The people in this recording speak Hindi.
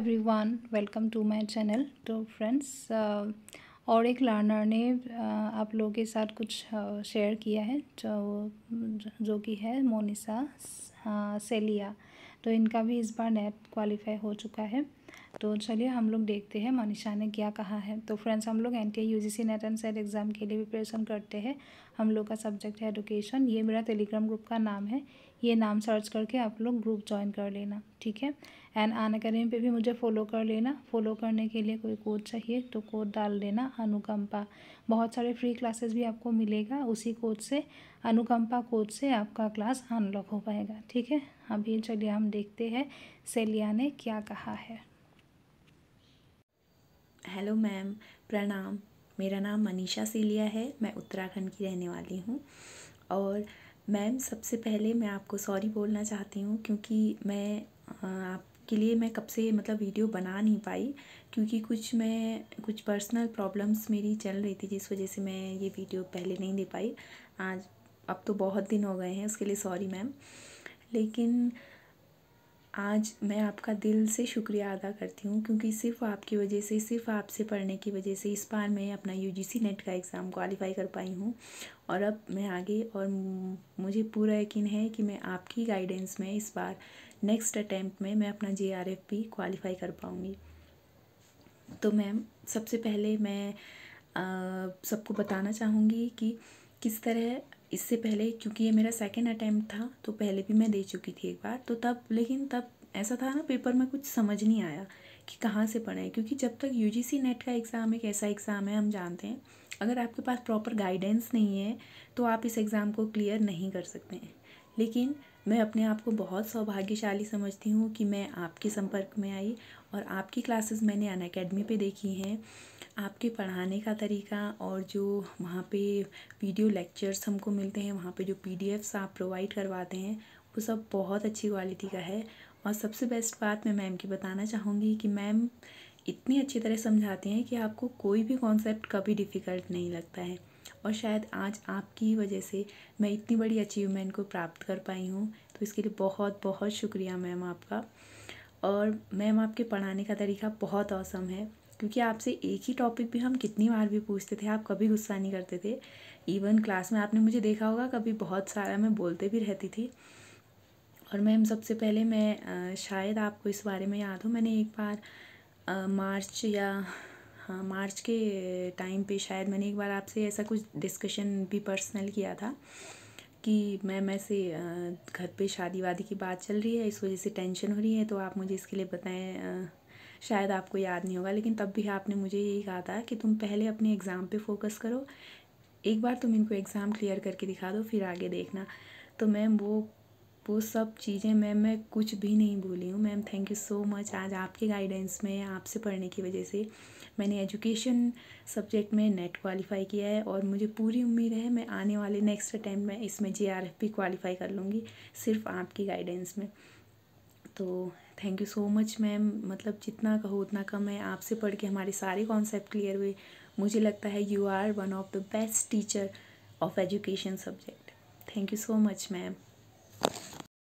everyone welcome to my channel तो फ्रेंड्स uh, और एक लर्नर ने uh, आप लोगों के साथ कुछ शेयर uh, किया है जो जो कि है मोनिसा सेलिया तो इनका भी इस बार नेट क्वालिफाई हो चुका है तो चलिए हम लोग देखते हैं मनीषा ने क्या कहा है तो फ्रेंड्स हम लोग N T U G C NET and SET exam के लिए प्रिपरेशन करते हैं हम लोग का सब्जेक्ट है एडुकेशन ये मेरा टेलीग्राम ग्रुप का नाम है ये नाम सर्च करके आप लोग ग्रुप ज्वाइन कर लेना ठीक है एंड अन अकेडमी पर भी मुझे फॉलो कर लेना फॉलो करने के लिए कोई कोड चाहिए तो कोड डाल देना अनुकंपा बहुत सारे फ्री क्लासेस भी आपको मिलेगा उसी कोड से अनुकंपा कोड से आपका क्लास अनलॉक हो पाएगा ठीक है अभी चलिए हम देखते हैं सेलिया ने क्या कहा है हेलो मैम प्रणाम मेरा नाम मनीषा सेलिया है मैं उत्तराखंड की रहने वाली हूँ और मैम सबसे पहले मैं आपको सॉरी बोलना चाहती हूँ क्योंकि मैं आपके लिए मैं कब से मतलब वीडियो बना नहीं पाई क्योंकि कुछ मैं कुछ पर्सनल प्रॉब्लम्स मेरी चल रही थी जिस वजह से मैं ये वीडियो पहले नहीं दे पाई आज अब तो बहुत दिन हो गए हैं उसके लिए सॉरी मैम लेकिन आज मैं आपका दिल से शुक्रिया अदा करती हूँ क्योंकि सिर्फ आपकी वजह से सिर्फ आपसे पढ़ने की वजह से इस बार मैं अपना सी नेट का एग्ज़ाम क्वालिफाई कर पाई हूँ और अब मैं आगे और मुझे पूरा यकीन है कि मैं आपकी गाइडेंस में इस बार नेक्स्ट अटैम्प्ट में मैं अपना जे आर एफ भी क्वालिफाई कर पाऊँगी तो मैम सबसे पहले मैं सबको बताना चाहूँगी कि किस तरह इससे पहले क्योंकि ये मेरा सेकेंड अटैम्प्ट था तो पहले भी मैं दे चुकी थी एक बार तो तब लेकिन तब ऐसा था ना पेपर में कुछ समझ नहीं आया कि कहाँ से पढ़ें क्योंकि जब तक यू नेट का एग्ज़ाम एक ऐसा एग्ज़ाम है हम जानते हैं अगर आपके पास प्रॉपर गाइडेंस नहीं है तो आप इस एग्ज़ाम को क्लियर नहीं कर सकते हैं लेकिन मैं अपने आप को बहुत सौभाग्यशाली समझती हूँ कि मैं आपके संपर्क में आई और आपकी क्लासेस मैंने अन अकेडमी पर देखी हैं आपके पढ़ाने का तरीका और जो वहाँ पे वीडियो लेक्चर्स हमको मिलते हैं वहाँ पे जो एफ्स आप प्रोवाइड करवाते हैं वो सब बहुत अच्छी क्वालिटी का है और सबसे बेस्ट बात मैं मैम की बताना चाहूँगी कि मैम इतनी अच्छी तरह समझाती हैं कि आपको कोई भी कॉन्सेप्ट कभी डिफ़िकल्ट नहीं लगता है और शायद आज आपकी वजह से मैं इतनी बड़ी अचीवमेंट को प्राप्त कर पाई हूँ तो इसके लिए बहुत बहुत शुक्रिया मैम आपका और मैम आपके पढ़ाने का तरीका बहुत औसम है क्योंकि आपसे एक ही टॉपिक भी हम कितनी बार भी पूछते थे आप कभी गुस्सा नहीं करते थे इवन क्लास में आपने मुझे देखा होगा कभी बहुत सारा मैं बोलते भी रहती थी और मैम सबसे पहले मैं शायद आपको इस बारे में याद हो मैंने एक बार मार्च या हाँ मार्च के टाइम पे शायद मैंने एक बार आपसे ऐसा कुछ डिस्कशन भी पर्सनल किया था कि मैम ऐसे घर पे शादी वादी की बात चल रही है इस वजह से टेंशन हो रही है तो आप मुझे इसके लिए बताएं शायद आपको याद नहीं होगा लेकिन तब भी आपने मुझे यही कहा था कि तुम पहले अपने एग्ज़ाम पे फोकस करो एक बार तुम इनको एग्ज़ाम क्लियर करके दिखा दो फिर आगे देखना तो मैम वो वो सब चीज़ें मैम मैं कुछ भी नहीं भूली हूँ ma'am thank you so much आज आपके गाइडेंस में आपसे पढ़ने की वजह से मैंने एजुकेशन सब्जेक्ट में नेट क्वालिफ़ाई किया है और मुझे पूरी उम्मीद है मैं आने वाले नेक्स्ट अटैम्प्ट में इसमें जे आर एफ क्वालिफ़ाई कर लूँगी सिर्फ आपकी गाइडेंस में तो thank you so much ma'am मतलब जितना कहो उतना कम है आपसे पढ़ के हमारे सारे कॉन्सेप्ट क्लियर हुए मुझे लगता है you are one of the best teacher of education subject thank you so much ma'am